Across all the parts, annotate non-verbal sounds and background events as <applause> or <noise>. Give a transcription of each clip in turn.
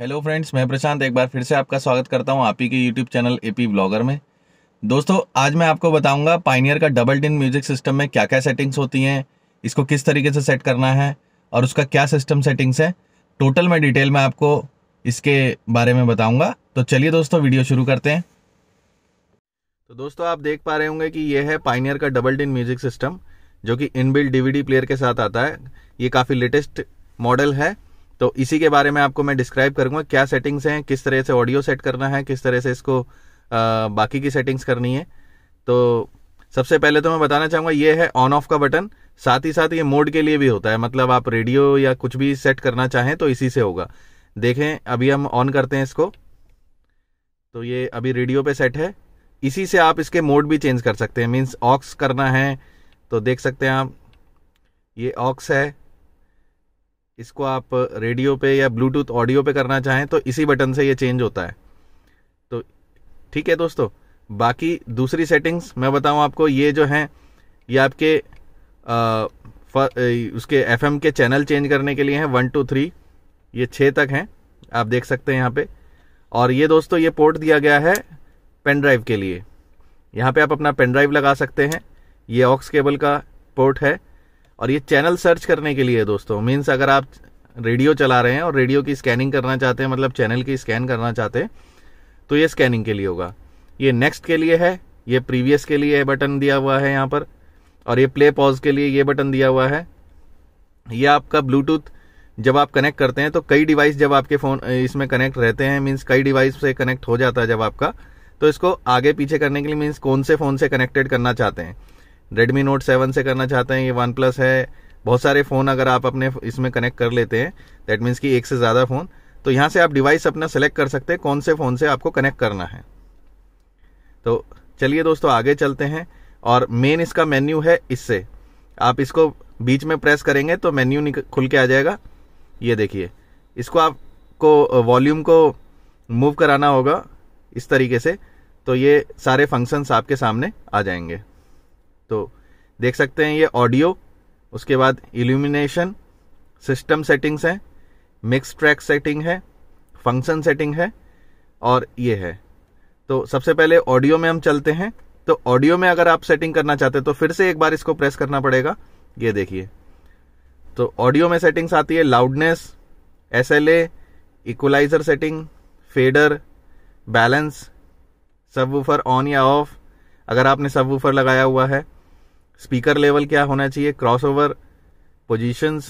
hello friends मैं प्रशांत एक बार फिर से आपका स्वागत करता हूं आप ही के यूट्यूब चैनल एपी ब्लॉगर में दोस्तों आज मैं आपको बताऊंगा पाइनियर का डबल डिन म्यूजिक सिस्टम में क्या क्या सेटिंग्स होती हैं इसको किस तरीके से सेट करना है और उसका क्या सिस्टम सेटिंग्स है टोटल मैं डिटेल में आपको इसके बारे में बताऊँगा तो चलिए दोस्तों वीडियो शुरू करते हैं तो दोस्तों आप देख पा रहे होंगे कि यह है पाइनियर का डबल डिन म्यूजिक सिस्टम जो कि इनबिल्ट डीवीडी प्लेयर के साथ आता है ये काफ़ी लेटेस्ट मॉडल है तो इसी के बारे में आपको मैं डिस्क्राइब करूंगा क्या सेटिंग्स हैं किस तरह से ऑडियो सेट करना है किस तरह से इसको आ, बाकी की सेटिंग्स करनी है तो सबसे पहले तो मैं बताना चाहूंगा ये है ऑन ऑफ का बटन साथ ही साथ ये मोड के लिए भी होता है मतलब आप रेडियो या कुछ भी सेट करना चाहें तो इसी से होगा देखें अभी हम ऑन करते हैं इसको तो ये अभी रेडियो पे सेट है इसी से आप इसके मोड भी चेंज कर सकते हैं मीन्स ऑक्स करना है तो देख सकते हैं आप ये ऑक्स है इसको आप रेडियो पे या ब्लूटूथ ऑडियो पे करना चाहें तो इसी बटन से ये चेंज होता है तो ठीक है दोस्तों बाकी दूसरी सेटिंग्स मैं बताऊं आपको ये जो हैं ये आपके आ, उसके एफ के चैनल चेंज करने के लिए हैं वन टू थ्री ये छः तक हैं आप देख सकते हैं यहाँ पे और ये दोस्तों ये पोर्ट दिया गया है पेन ड्राइव के लिए यहाँ पे आप अपना पेन ड्राइव लगा सकते हैं ये ऑक्स केबल का पोर्ट है और ये चैनल सर्च करने के लिए है दोस्तों मीन्स अगर आप रेडियो चला रहे हैं और रेडियो की स्कैनिंग करना चाहते हैं मतलब चैनल की स्कैन करना चाहते हैं तो ये स्कैनिंग के लिए होगा ये नेक्स्ट के लिए है ये प्रीवियस के लिए बटन दिया हुआ है यहाँ पर और ये प्ले पॉज के लिए ये बटन दिया हुआ है ये आपका ब्लूटूथ जब आप कनेक्ट करते हैं तो कई डिवाइस जब आपके फोन इसमें कनेक्ट रहते हैं मीन्स कई डिवाइस से कनेक्ट हो जाता है जब आपका तो इसको आगे पीछे करने के लिए मीन्स कौन से फोन से कनेक्टेड करना चाहते हैं रेडमी नोट सेवन से करना चाहते हैं ये वन प्लस है बहुत सारे फ़ोन अगर आप अपने इसमें कनेक्ट कर लेते हैं दैट मीन्स कि एक से ज़्यादा फ़ोन तो यहाँ से आप डिवाइस अपना सेलेक्ट कर सकते हैं कौन से फ़ोन से आपको कनेक्ट करना है तो चलिए दोस्तों आगे चलते हैं और मेन इसका मेन्यू है इससे आप इसको बीच में प्रेस करेंगे तो मेन्यू खुल के आ जाएगा ये देखिए इसको आपको वॉल्यूम को मूव कराना होगा इस तरीके से तो ये सारे फंक्शंस आपके सामने आ जाएंगे तो देख सकते हैं ये ऑडियो उसके बाद इल्यूमिनेशन सिस्टम सेटिंग्स हैं मिक्स ट्रैक सेटिंग है फंक्शन सेटिंग है और ये है तो सबसे पहले ऑडियो में हम चलते हैं तो ऑडियो में अगर आप सेटिंग करना चाहते हैं तो फिर से एक बार इसको प्रेस करना पड़ेगा ये देखिए तो ऑडियो में सेटिंग्स आती है loudness S L equaliser setting fader balance सब ऑन या ऑफ अगर आपने सब लगाया हुआ है स्पीकर लेवल क्या होना चाहिए crossover positions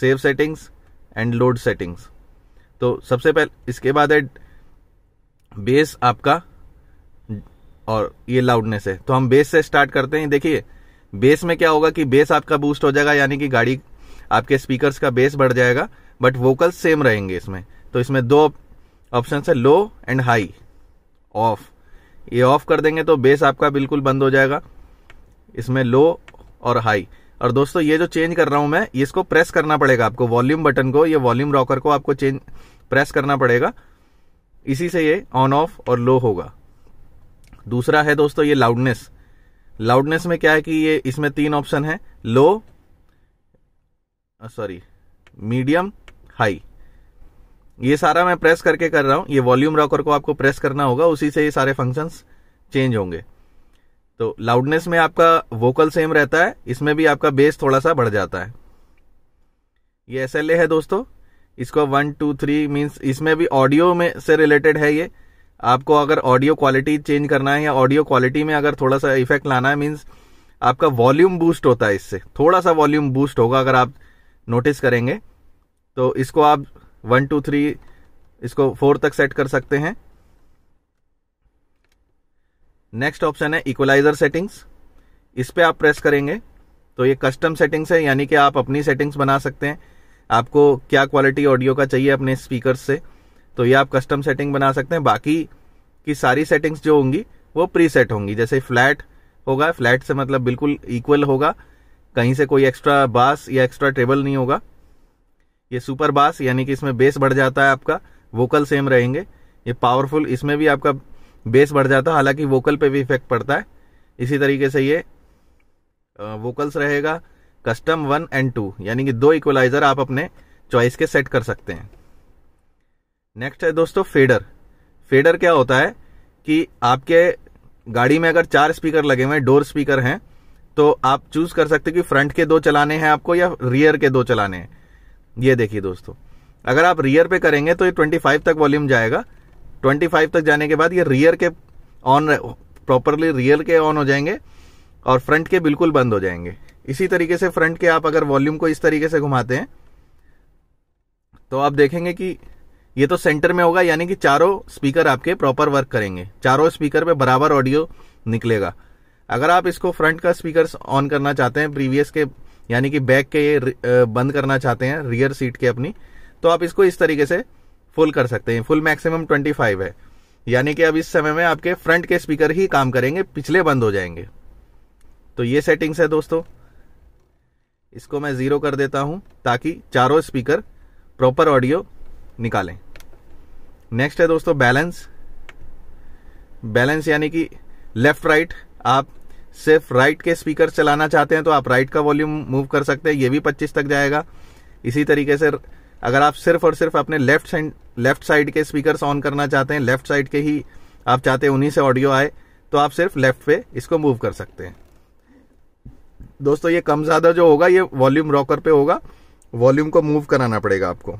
save settings and load settings तो सबसे पहले इसके बाद है बेस आपका और ये लाउडनेस है तो हम बेस से स्टार्ट करते हैं देखिए बेस में क्या होगा कि बेस आपका बूस्ट हो जाएगा यानी कि गाड़ी आपके स्पीकर्स का बेस बढ़ जाएगा बट वोकल सेम रहेंगे इसमें तो इसमें दो ऑप्शन है लो एंड हाई ऑफ ये ऑफ कर देंगे तो बेस आपका बिल्कुल बंद हो जाएगा इसमें लो और हाई और दोस्तों ये जो चेंज कर रहा हूं मैं इसको प्रेस करना पड़ेगा आपको वॉल्यूम बटन को ये वॉल्यूम रॉकर को आपको चेंज प्रेस करना पड़ेगा इसी से ये ऑन ऑफ और लो होगा दूसरा है दोस्तों ये लाउडनेस लाउडनेस में क्या है कि ये इसमें तीन ऑप्शन है लो सॉरी मीडियम हाई ये सारा मैं प्रेस करके कर रहा हूं ये वॉल्यूम रॉकर को आपको प्रेस करना होगा उसी से ये सारे फंक्शंस चेंज होंगे तो लाउडनेस में आपका वोकल सेम रहता है इसमें भी आपका बेस थोड़ा सा बढ़ जाता है ये एस है दोस्तों इसको वन टू थ्री मीन्स इसमें भी ऑडियो में से रिलेटेड है ये आपको अगर ऑडियो क्वालिटी चेंज करना है या ऑडियो क्वालिटी में अगर थोड़ा सा इफेक्ट लाना है मीन्स आपका वॉल्यूम बूस्ट होता है इससे थोड़ा सा वॉल्यूम बूस्ट होगा अगर आप नोटिस करेंगे तो इसको आप वन टू थ्री इसको फोर तक सेट कर सकते हैं नेक्स्ट ऑप्शन है इक्वलाइजर सेटिंग्स इस पर आप प्रेस करेंगे तो ये कस्टम सेटिंग्स है यानी कि आप अपनी सेटिंग्स बना सकते हैं आपको क्या क्वालिटी ऑडियो का चाहिए अपने स्पीकर से तो ये आप कस्टम सेटिंग बना सकते हैं बाकी की सारी सेटिंग्स जो होंगी वो प्री सेट होंगी जैसे फ्लैट होगा फ्लैट से मतलब बिल्कुल इक्वल होगा कहीं से कोई एक्स्ट्रा बास या एक्स्ट्रा ट्रेबल नहीं होगा ये सुपर बास यानी कि इसमें बेस बढ़ जाता है आपका वोकल सेम रहेंगे ये पावरफुल इसमें भी आपका बेस बढ़ जाता है हालांकि वोकल पे भी इफेक्ट पड़ता है इसी तरीके से ये वोकल्स रहेगा कस्टम वन एंड टू यानी कि दो इक्वलाइजर आप अपने चॉइस के सेट कर सकते हैं नेक्स्ट है दोस्तों फेडर फेडर क्या होता है कि आपके गाड़ी में अगर चार स्पीकर लगे हुए डोर स्पीकर हैं तो आप चूज कर सकते कि फ्रंट के दो चलाने हैं आपको या रियर के दो चलाने हैं ये देखिए दोस्तों अगर आप रियर पे करेंगे तो ये 25 तक वॉल्यूम जाएगा 25 तक जाने के बाद ये रियर के ऑन प्रॉपरली रियर के ऑन हो जाएंगे और फ्रंट के बिल्कुल बंद हो जाएंगे इसी तरीके से फ्रंट के आप अगर वॉल्यूम को इस तरीके से घुमाते हैं तो आप देखेंगे कि ये तो सेंटर में होगा यानी कि चारों स्पीकर आपके प्रॉपर वर्क करेंगे चारों स्पीकर पे बराबर ऑडियो निकलेगा अगर आप इसको फ्रंट का स्पीकर ऑन करना चाहते हैं प्रीवियस के यानी कि बैक के बंद करना चाहते हैं रियर सीट के अपनी तो आप इसको इस तरीके से फुल कर सकते हैं फुल मैक्सिमम 25 है यानी कि अब इस समय में आपके फ्रंट के स्पीकर ही काम करेंगे पिछले बंद हो जाएंगे तो ये सेटिंग्स है दोस्तों इसको मैं ज़ीरो कर देता हूं ताकि चारों स्पीकर प्रॉपर ऑडियो निकालें नेक्स्ट है दोस्तों बैलेंस बैलेंस यानी कि लेफ्ट राइट आप सिर्फ राइट के स्पीकर चलाना चाहते हैं तो आप राइट का वॉल्यूम मूव कर सकते हैं ये भी 25 तक जाएगा इसी तरीके से अगर आप सिर्फ और सिर्फ अपने लेफ्ट लेफ्ट साइड के स्पीकर ऑन करना चाहते हैं लेफ्ट साइड के ही आप चाहते हैं उन्हीं से ऑडियो आए तो आप सिर्फ लेफ्ट पे इसको मूव कर सकते हैं दोस्तों ये कम ज़्यादा जो होगा ये वॉल्यूम रॉकर पे होगा वॉल्यूम को मूव कराना पड़ेगा आपको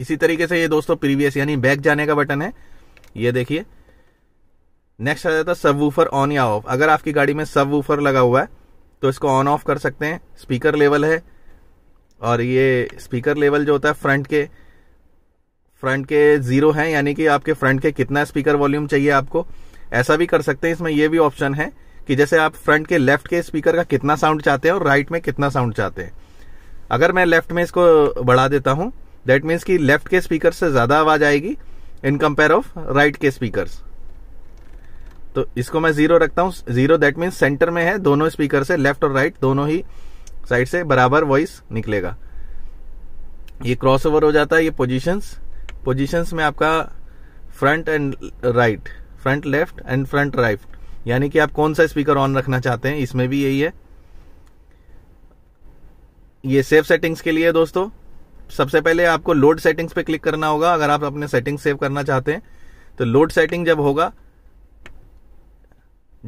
इसी तरीके से ये दोस्तों प्रीवियस यानी बैक जाने का बटन है ये देखिए नेक्स्ट आ जाता है सब वूफर ऑन या ऑफ अगर आपकी गाड़ी में सब वूफर लगा हुआ है तो इसको ऑन ऑफ कर सकते हैं स्पीकर लेवल है और ये स्पीकर लेवल जो होता है फ्रंट के फ्रंट के जीरो हैं यानी कि आपके फ्रंट के कितना स्पीकर वॉल्यूम चाहिए आपको ऐसा भी कर सकते हैं इसमें यह भी ऑप्शन है कि जैसे आप फ्रंट के लेफ्ट के स्पीकर का कितना साउंड चाहते हैं और राइट में कितना साउंड चाहते हैं अगर मैं लेफ्ट में इसको बढ़ा देता हूं दैट मीन्स कि लेफ्ट के स्पीकर से ज्यादा आवाज आएगी इन कंपेयर ऑफ राइट के स्पीकर तो इसको मैं जीरो रखता हूं जीरो दैट मीन्स सेंटर में है दोनों स्पीकर से लेफ्ट और राइट दोनों ही साइड से बराबर वॉइस निकलेगा ये क्रॉस ओवर हो जाता है ये पोजीशंस पोजीशंस में आपका front and right front left and front right यानी कि आप कौन सा स्पीकर ऑन रखना चाहते हैं इसमें भी यही है ये सेव सेटिंग्स के लिए दोस्तों सबसे पहले आपको लोड सेटिंग्स पे क्लिक करना होगा अगर आप अपने सेटिंग सेव करना चाहते हैं तो लोड सेटिंग जब होगा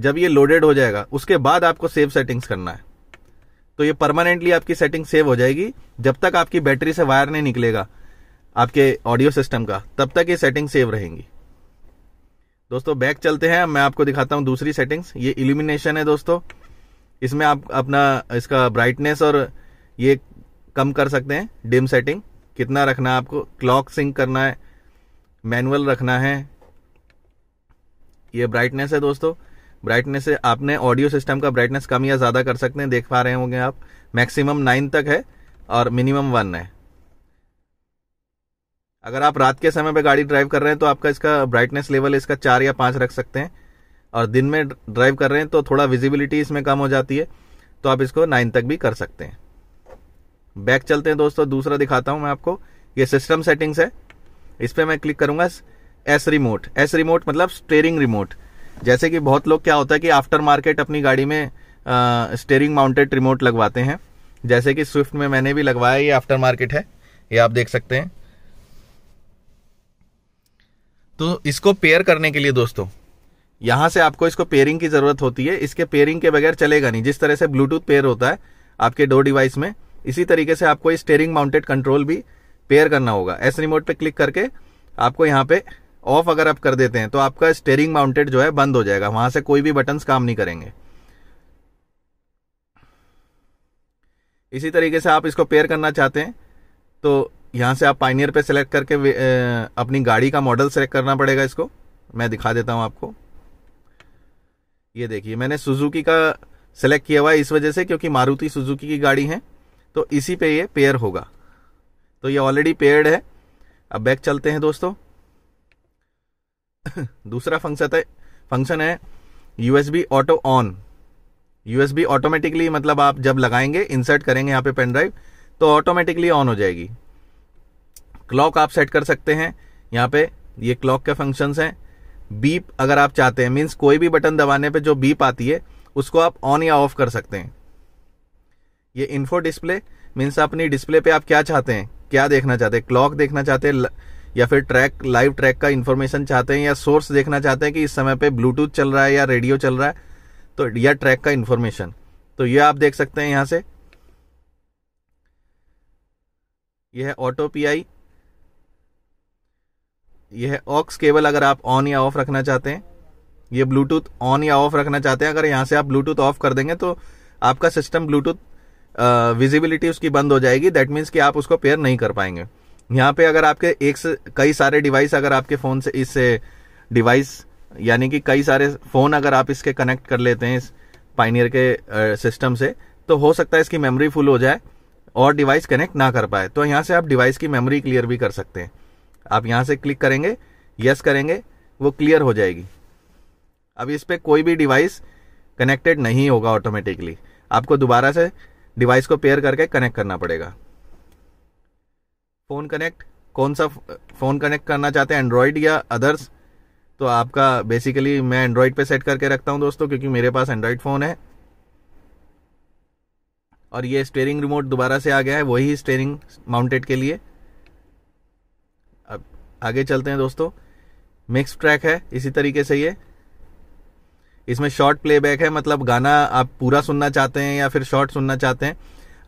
जब ये लोडेड हो जाएगा उसके बाद आपको सेव सेटिंग्स करना है तो ये परमानेंटली आपकी सेटिंग सेव हो जाएगी जब तक आपकी बैटरी से वायर नहीं निकलेगा आपके ऑडियो सिस्टम का तब तक ये सेटिंग सेव रहेंगी दोस्तों बैक चलते हैं मैं आपको दिखाता हूं दूसरी सेटिंग्स ये इल्यूमिनेशन है दोस्तों इसमें आप अपना इसका ब्राइटनेस और ये कम कर सकते हैं डिम सेटिंग कितना रखना है आपको क्लॉक सिंक करना है मैनुअल रखना है ये ब्राइटनेस है दोस्तों ब्राइटनेस से आपने ऑडियो सिस्टम का ब्राइटनेस कम या ज़्यादा कर सकते हैं देख पा रहे होंगे आप मैक्सिमम नाइन तक है और मिनिमम वन है अगर आप रात के समय पे गाड़ी ड्राइव कर रहे हैं तो आपका इसका ब्राइटनेस लेवल इसका चार या पांच रख सकते हैं और दिन में ड्राइव कर रहे हैं तो थोड़ा विजिबिलिटी इसमें कम हो जाती है तो आप इसको नाइन तक भी कर सकते हैं बैक चलते हैं दोस्तों दूसरा दिखाता हूं मैं आपको ये सिस्टम सेटिंग्स है इस पर मैं क्लिक करूंगा एस रिमोट एस रिमोट मतलब स्टेयरिंग रिमोट जैसे कि बहुत लोग क्या होता है कि आफ्टर मार्केट अपनी गाड़ी में स्टेयरिंग माउंटेड रिमोट लगवाते हैं जैसे कि स्विफ्ट में मैंने भी लगवाया ये आफ्टर मार्केट है ये आप देख सकते हैं तो इसको पेयर करने के लिए दोस्तों यहां से आपको इसको पेयरिंग की ज़रूरत होती है इसके पेयरिंग के बगैर चलेगा नहीं जिस तरह से ब्लूटूथ पेयर होता है आपके डोर डिवाइस में इसी तरीके से आपको स्टेयरिंग माउंटेड कंट्रोल भी पेयर करना होगा एस रिमोट पे क्लिक करके आपको यहाँ पे ऑफ अगर आप कर देते हैं तो आपका स्टेयरिंग माउंटेड जो है बंद हो जाएगा वहां से कोई भी बटन काम नहीं करेंगे इसी तरीके से आप इसको पेयर करना चाहते हैं तो यहाँ से आप पाइनियर पे सेलेक्ट करके अपनी गाड़ी का मॉडल सेलेक्ट करना पड़ेगा इसको मैं दिखा देता हूँ आपको ये देखिए मैंने सुजुकी का सेलेक्ट किया हुआ है इस वजह से क्योंकि मारुति सुजुकी की गाड़ी है तो इसी पे ये पेयर होगा तो ये ऑलरेडी पेयर्ड है अब बैक चलते हैं दोस्तों <laughs> दूसरा फंक्शन है फंक्शन है USB auto on USB automatically मतलब आप जब लगाएंगे इंसर्ट करेंगे यहाँ पे पेन ड्राइव तो ऑटोमेटिकली ऑन हो जाएगी क्लॉक आप सेट कर सकते हैं यहाँ पे ये क्लॉक के फंक्शंस हैं बीप अगर आप चाहते हैं मीन्स कोई भी बटन दबाने पे जो बीप आती है उसको आप ऑन या ऑफ कर सकते हैं ये इन्फो डिस्प्ले मीन्स अपनी डिस्प्ले पे आप क्या चाहते हैं क्या देखना चाहते हैं क्लॉक देखना चाहते हैं या फिर ट्रैक लाइव ट्रैक का इन्फॉर्मेशन चाहते हैं या सोर्स देखना चाहते हैं कि इस समय पे ब्लूटूथ चल रहा है या रेडियो चल रहा है तो या ट्रैक का इन्फॉर्मेशन तो ये आप देख सकते हैं यहां से यह है ऑटो पी आई यह है ऑक्स केबल अगर आप ऑन या ऑफ रखना चाहते हैं ये ब्लूटूथ ऑन या ऑफ रखना चाहते हैं अगर यहाँ से आप ब्लूटूथ ऑफ कर देंगे तो आपका सिस्टम ब्लूटूथ विजिबिलिटी उसकी बंद हो जाएगी दैट मीन्स कि आप उसको पेयर नहीं कर पाएंगे यहाँ पे अगर आपके एक से कई सारे डिवाइस अगर आपके फ़ोन से इससे डिवाइस यानी कि कई सारे फ़ोन अगर आप इसके कनेक्ट कर लेते हैं इस पाइनियर के सिस्टम से तो हो सकता है इसकी मेमोरी फुल हो जाए और डिवाइस कनेक्ट ना कर पाए तो यहाँ से आप डिवाइस की मेमोरी क्लियर भी कर सकते हैं आप यहाँ से क्लिक करेंगे यस करेंगे वो क्लियर हो जाएगी अब इस पर कोई भी डिवाइस कनेक्टेड नहीं होगा ऑटोमेटिकली आपको दोबारा से डिवाइस को पेयर करके कनेक्ट करना पड़ेगा फ़ोन कनेक्ट कौन सा फ़ोन कनेक्ट करना चाहते हैं एंड्रॉयड या अदर्स तो आपका बेसिकली मैं एंड्रॉयड पे सेट करके रखता हूं दोस्तों क्योंकि मेरे पास एंड्रॉयड फ़ोन है और ये स्टेयरिंग रिमोट दोबारा से आ गया है वही स्टेयरिंग माउंटेड के लिए आगे चलते हैं दोस्तों मिक्स ट्रैक है इसी तरीके से ये इसमें शॉर्ट प्लेबैक है मतलब गाना आप पूरा सुनना चाहते हैं या फिर शॉर्ट सुनना चाहते हैं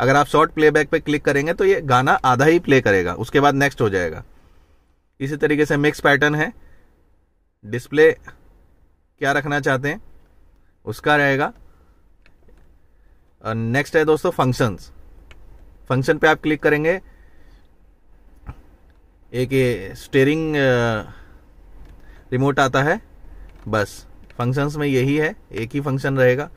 अगर आप शॉर्ट प्लेबैक पे क्लिक करेंगे तो ये गाना आधा ही प्ले करेगा उसके बाद नेक्स्ट हो जाएगा इसी तरीके से मिक्स पैटर्न है डिस्प्ले क्या रखना चाहते हैं उसका रहेगा नेक्स्ट uh, है दोस्तों फंक्शंस फंक्शन पे आप क्लिक करेंगे एक ये स्टेयरिंग रिमोट आता है बस फंक्शंस में यही है एक ही फंक्शन रहेगा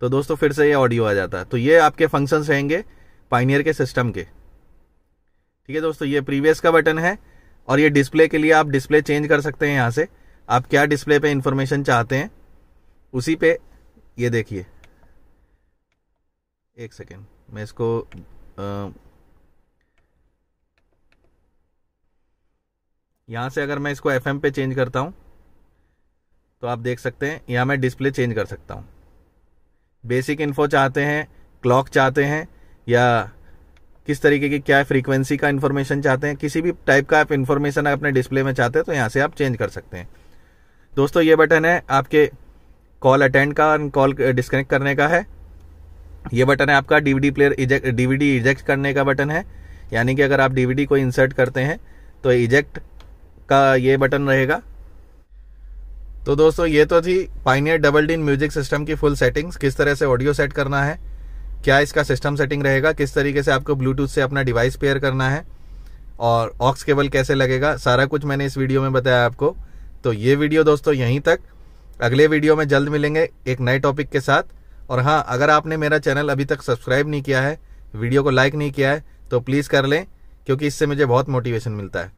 तो दोस्तों फिर से ये ऑडियो आ जाता है तो ये आपके फंक्शंस रहेंगे पाइनियर के सिस्टम के ठीक है दोस्तों ये प्रीवियस का बटन है और ये डिस्प्ले के लिए आप डिस्प्ले चेंज कर सकते हैं यहाँ से आप क्या डिस्प्ले पे इंफॉर्मेशन चाहते हैं उसी पे ये देखिए एक सेकेंड मैं इसको आ, यहाँ से अगर मैं इसको एफ पे चेंज करता हूँ तो आप देख सकते हैं यहाँ मैं डिस्प्ले चेंज कर सकता हूँ बेसिक इन्फो चाहते हैं क्लॉक चाहते हैं या किस तरीके की क्या फ्रीक्वेंसी का इन्फॉर्मेशन चाहते हैं किसी भी टाइप का आप इन्फॉर्मेशन अपने डिस्प्ले में चाहते हैं तो यहाँ से आप चेंज कर सकते हैं दोस्तों ये बटन है आपके कॉल अटेंड का और कॉल डिस्कनेक्ट करने का है ये बटन है आपका DVD player eject DVD eject करने का बटन है यानी कि अगर आप डीवीडी को इंसर्ट करते हैं तो इजेक्ट का ये बटन रहेगा तो दोस्तों ये तो थी Pioneer double DIN music system की फुल सेटिंग्स किस तरह से ऑडियो सेट करना है क्या इसका सिस्टम सेटिंग रहेगा किस तरीके से आपको ब्लूटूथ से अपना डिवाइस पेयर करना है और ऑक्स केबल कैसे लगेगा सारा कुछ मैंने इस वीडियो में बताया आपको तो ये वीडियो दोस्तों यहीं तक अगले वीडियो में जल्द मिलेंगे एक नए टॉपिक के साथ और हाँ अगर आपने मेरा चैनल अभी तक सब्सक्राइब नहीं किया है वीडियो को लाइक नहीं किया है तो प्लीज़ कर लें क्योंकि इससे मुझे बहुत मोटिवेशन मिलता है